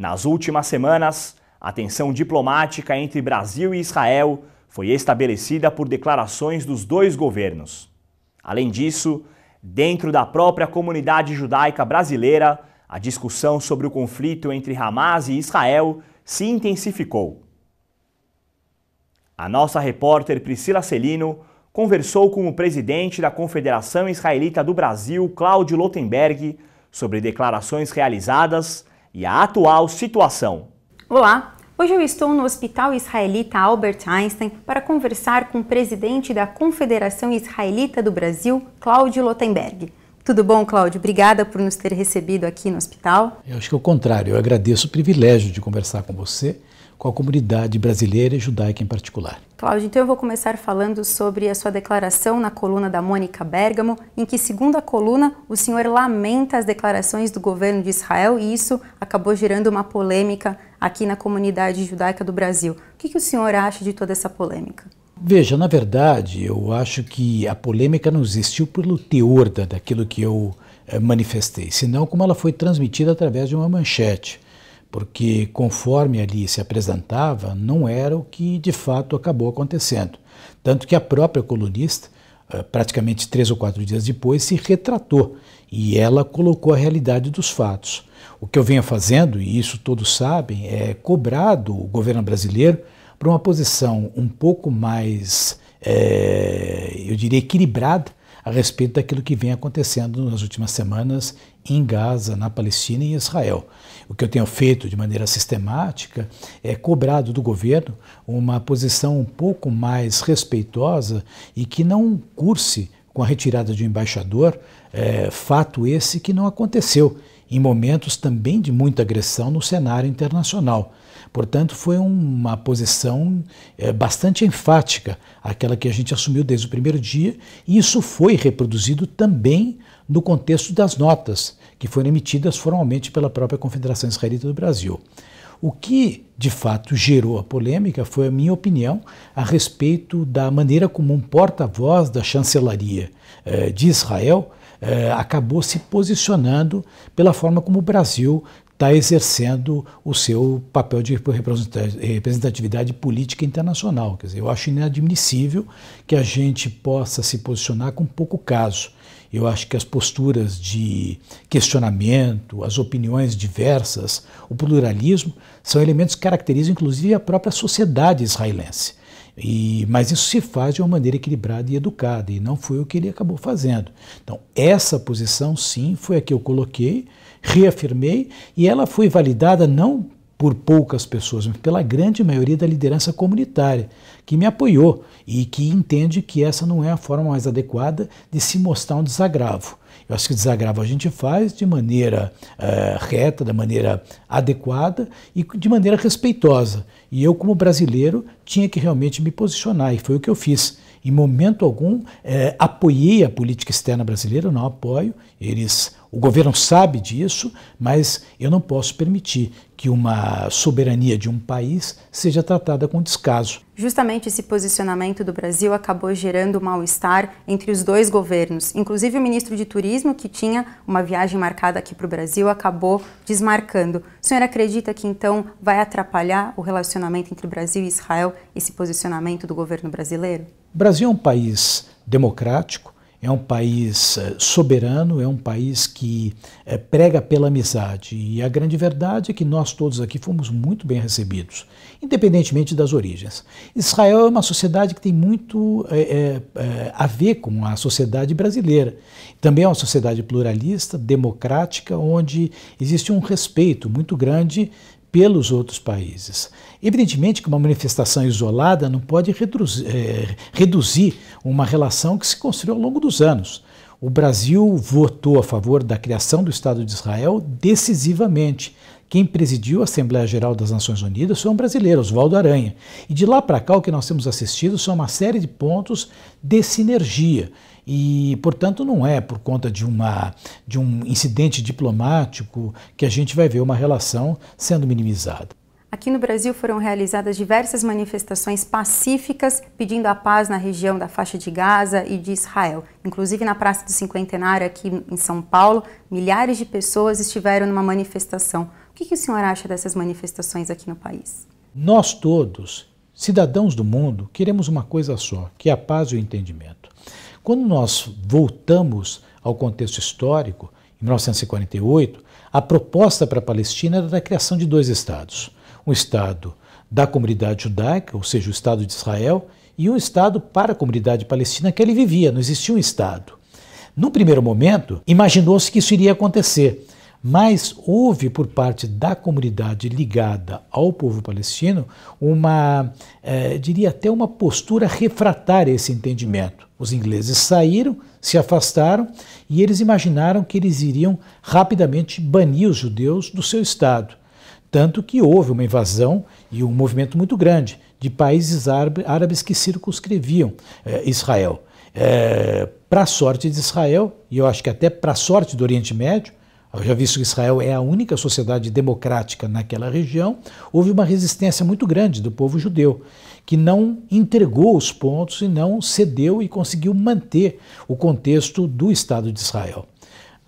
Nas últimas semanas, a tensão diplomática entre Brasil e Israel foi estabelecida por declarações dos dois governos. Além disso, dentro da própria comunidade judaica brasileira, a discussão sobre o conflito entre Hamas e Israel se intensificou. A nossa repórter Priscila Celino conversou com o presidente da Confederação Israelita do Brasil, Cláudio Lotenberg, sobre declarações realizadas e a atual situação. Olá, Hoje eu estou no Hospital Israelita Albert Einstein para conversar com o presidente da Confederação Israelita do Brasil, Cláudio Lotenberg. Tudo bom, Cláudio? Obrigada por nos ter recebido aqui no hospital. Eu acho que é o contrário, eu agradeço o privilégio de conversar com você com a comunidade brasileira e judaica em particular. Cláudio, então eu vou começar falando sobre a sua declaração na coluna da Mônica Bergamo, em que, segundo a coluna, o senhor lamenta as declarações do governo de Israel e isso acabou gerando uma polêmica aqui na comunidade judaica do Brasil. O que, que o senhor acha de toda essa polêmica? Veja, na verdade, eu acho que a polêmica não existiu pelo teor daquilo que eu eh, manifestei, senão como ela foi transmitida através de uma manchete porque conforme ali se apresentava, não era o que de fato acabou acontecendo. Tanto que a própria colunista, eh, praticamente três ou quatro dias depois, se retratou e ela colocou a realidade dos fatos. O que eu venho fazendo, e isso todos sabem, é cobrado o governo brasileiro para uma posição um pouco mais, é, eu diria, equilibrada a respeito daquilo que vem acontecendo nas últimas semanas em Gaza, na Palestina e em Israel. O que eu tenho feito de maneira sistemática é cobrado do governo uma posição um pouco mais respeitosa e que não curse com a retirada de um embaixador, é, fato esse que não aconteceu em momentos também de muita agressão no cenário internacional. Portanto, foi uma posição é, bastante enfática, aquela que a gente assumiu desde o primeiro dia, e isso foi reproduzido também no contexto das notas que foram emitidas formalmente pela própria Confederação Israelita do Brasil. O que de fato gerou a polêmica foi a minha opinião a respeito da maneira como um porta-voz da chancelaria eh, de Israel eh, acabou se posicionando pela forma como o Brasil está exercendo o seu papel de representatividade política internacional. Quer dizer, eu acho inadmissível que a gente possa se posicionar com pouco caso. Eu acho que as posturas de questionamento, as opiniões diversas, o pluralismo são elementos que caracterizam inclusive a própria sociedade israelense. E, mas isso se faz de uma maneira equilibrada e educada, e não foi o que ele acabou fazendo. Então, essa posição, sim, foi a que eu coloquei, reafirmei, e ela foi validada não por poucas pessoas, mas pela grande maioria da liderança comunitária, que me apoiou e que entende que essa não é a forma mais adequada de se mostrar um desagravo. Eu acho que desagravo a gente faz de maneira eh, reta, da maneira adequada e de maneira respeitosa. E eu, como brasileiro, tinha que realmente me posicionar, e foi o que eu fiz. Em momento algum, eh, apoiei a política externa brasileira, não apoio. Eles, o governo sabe disso, mas eu não posso permitir que uma soberania de um país seja tratada com descaso. Justamente esse posicionamento do Brasil acabou gerando mal-estar entre os dois governos. Inclusive, o ministro de Turismo, que tinha uma viagem marcada aqui para o Brasil, acabou desmarcando. O senhor acredita que então vai atrapalhar o relacionamento entre Brasil e Israel esse posicionamento do governo brasileiro? O Brasil é um país democrático, é um país eh, soberano, é um país que eh, prega pela amizade. E a grande verdade é que nós todos aqui fomos muito bem recebidos, independentemente das origens. Israel é uma sociedade que tem muito é, é, a ver com a sociedade brasileira. Também é uma sociedade pluralista, democrática, onde existe um respeito muito grande pelos outros países. Evidentemente que uma manifestação isolada não pode eh, reduzir, uma relação que se construiu ao longo dos anos. O Brasil votou a favor da criação do Estado de Israel decisivamente, quem presidiu a Assembleia Geral das Nações Unidas foi um brasileiro, Oswaldo Aranha. E de lá para cá, o que nós temos assistido são uma série de pontos de sinergia. E, portanto, não é por conta de, uma, de um incidente diplomático que a gente vai ver uma relação sendo minimizada. Aqui no Brasil foram realizadas diversas manifestações pacíficas pedindo a paz na região da faixa de Gaza e de Israel. Inclusive na Praça do Cinquentenário, aqui em São Paulo, milhares de pessoas estiveram numa manifestação que, que o senhor acha dessas manifestações aqui no país? Nós todos, cidadãos do mundo, queremos uma coisa só, que é a paz e o entendimento. Quando nós voltamos ao contexto histórico, em 1948, a proposta para a Palestina era da criação de dois estados: um estado da comunidade judaica, ou seja, o Estado de Israel, e um Estado para a comunidade palestina que ele vivia, não existia um Estado. No primeiro momento, imaginou-se que isso iria acontecer mas houve por parte da comunidade ligada ao povo palestino uma, eh, diria até uma postura refratária a esse entendimento. Os ingleses saíram, se afastaram e eles imaginaram que eles iriam rapidamente banir os judeus do seu estado. Tanto que houve uma invasão e um movimento muito grande de países árabes que circunscreviam eh, Israel. Eh, para a sorte de Israel, e eu acho que até para a sorte do Oriente Médio, já visto que Israel é a única sociedade democrática naquela região, houve uma resistência muito grande do povo judeu, que não entregou os pontos e não cedeu e conseguiu manter o contexto do Estado de Israel.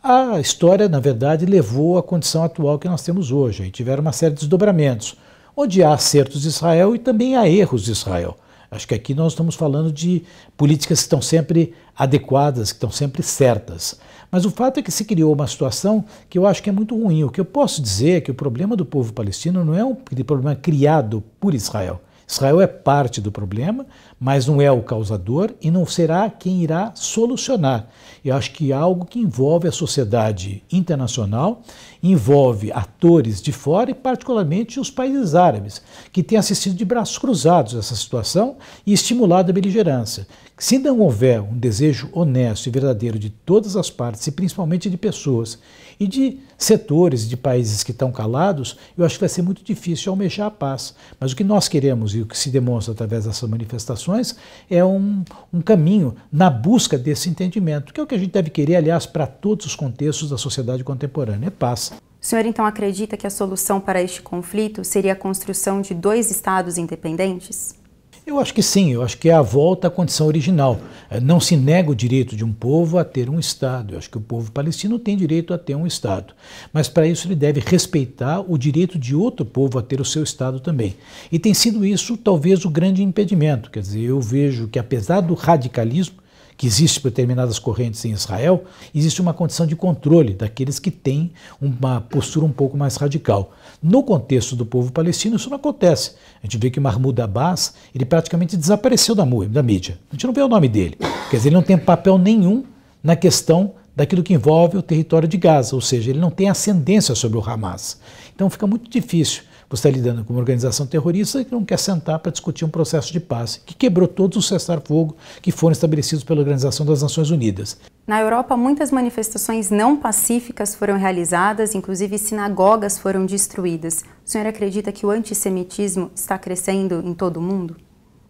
A história, na verdade, levou à condição atual que nós temos hoje, e tiveram uma série de desdobramentos, onde há acertos de Israel e também há erros de Israel. Acho que aqui nós estamos falando de políticas que estão sempre adequadas, que estão sempre certas. Mas o fato é que se criou uma situação que eu acho que é muito ruim. O que eu posso dizer é que o problema do povo palestino não é um problema criado por Israel. Israel é parte do problema, mas não é o causador e não será quem irá solucionar. Eu acho que é algo que envolve a sociedade internacional, envolve atores de fora e, particularmente, os países árabes, que têm assistido de braços cruzados essa situação e estimulado a beligerância. Se não houver um desejo honesto e verdadeiro de todas as partes, e principalmente de pessoas, e de setores de países que estão calados, eu acho que vai ser muito difícil almejar a paz. Mas o que nós queremos e o que se demonstra através dessas manifestações é um, um caminho na busca desse entendimento, que é o que a gente deve querer, aliás, para todos os contextos da sociedade contemporânea: é paz. O senhor então acredita que a solução para este conflito seria a construção de dois estados independentes? Eu acho que sim, eu acho que é a volta à condição original. É, não se nega o direito de um povo a ter um Estado. Eu acho que o povo palestino tem direito a ter um Estado. Mas para isso ele deve respeitar o direito de outro povo a ter o seu Estado também. E tem sido isso talvez o grande impedimento. Quer dizer, eu vejo que apesar do radicalismo, que existe para determinadas correntes em Israel, existe uma condição de controle daqueles que têm uma postura um pouco mais radical. No contexto do povo palestino, isso não acontece. A gente vê que Mahmoud Abbas ele praticamente desapareceu da, da mídia. A gente não vê o nome dele. Quer dizer, ele não tem papel nenhum na questão daquilo que envolve o território de Gaza, ou seja, ele não tem ascendência sobre o Hamas. Então fica muito difícil você está lidando com uma organização terrorista que não quer sentar para discutir um processo de paz, que quebrou todos os cessar-fogo que foram estabelecidos pela Organização das Nações Unidas. Na Europa, muitas manifestações não pacíficas foram realizadas, inclusive sinagogas foram destruídas. O senhor acredita que o antissemitismo está crescendo em todo o mundo?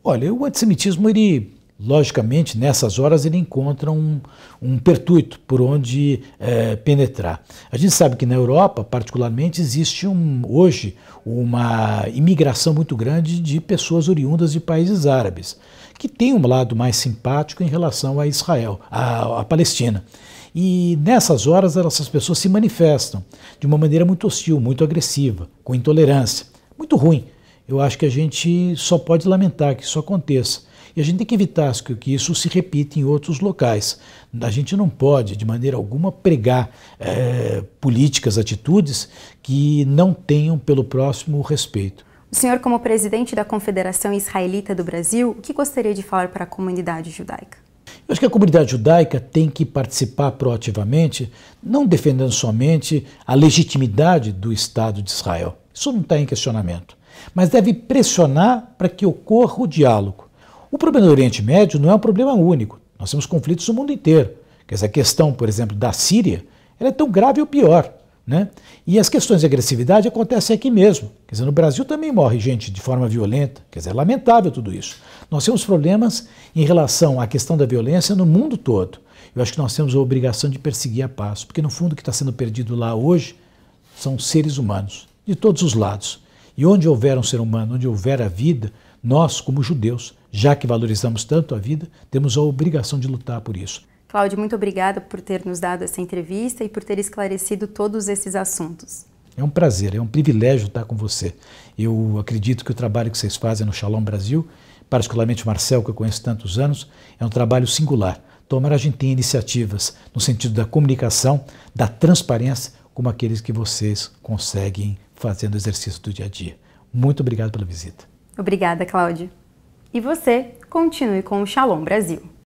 Olha, o antissemitismo ele logicamente, nessas horas ele encontra um, um pertuito por onde é, penetrar. A gente sabe que na Europa, particularmente, existe um, hoje uma imigração muito grande de pessoas oriundas de países árabes, que tem um lado mais simpático em relação a Israel, a, a Palestina. E nessas horas essas pessoas se manifestam de uma maneira muito hostil, muito agressiva, com intolerância, muito ruim. Eu acho que a gente só pode lamentar que isso aconteça e a gente tem que evitar que isso se repita em outros locais. A gente não pode, de maneira alguma, pregar é, políticas, atitudes que não tenham pelo próximo respeito. O senhor, como presidente da Confederação Israelita do Brasil, o que gostaria de falar para a comunidade judaica? Eu acho que a comunidade judaica tem que participar proativamente, não defendendo somente a legitimidade do Estado de Israel. Isso não está em questionamento. Mas deve pressionar para que ocorra o diálogo. O problema do Oriente Médio não é um problema único. Nós temos conflitos no mundo inteiro. Essa questão, por exemplo, da Síria, ela é tão grave ou pior. Né? E as questões de agressividade acontecem aqui mesmo. Quer dizer, no Brasil também morre gente de forma violenta. Quer dizer, é lamentável tudo isso. Nós temos problemas em relação à questão da violência no mundo todo. Eu acho que nós temos a obrigação de perseguir a paz, porque no fundo o que está sendo perdido lá hoje são seres humanos, de todos os lados. E onde houver um ser humano, onde houver a vida, nós, como judeus, já que valorizamos tanto a vida, temos a obrigação de lutar por isso. Cláudio, muito obrigada por ter nos dado essa entrevista e por ter esclarecido todos esses assuntos. É um prazer, é um privilégio estar com você. Eu acredito que o trabalho que vocês fazem no Shalom Brasil, particularmente o Marcel, que eu conheço tantos anos, é um trabalho singular. Tomara a gente tem iniciativas no sentido da comunicação, da transparência, como aqueles que vocês conseguem fazendo o exercício do dia a dia. Muito obrigado pela visita. Obrigada, Cláudio. E você, continue com o Shalom Brasil.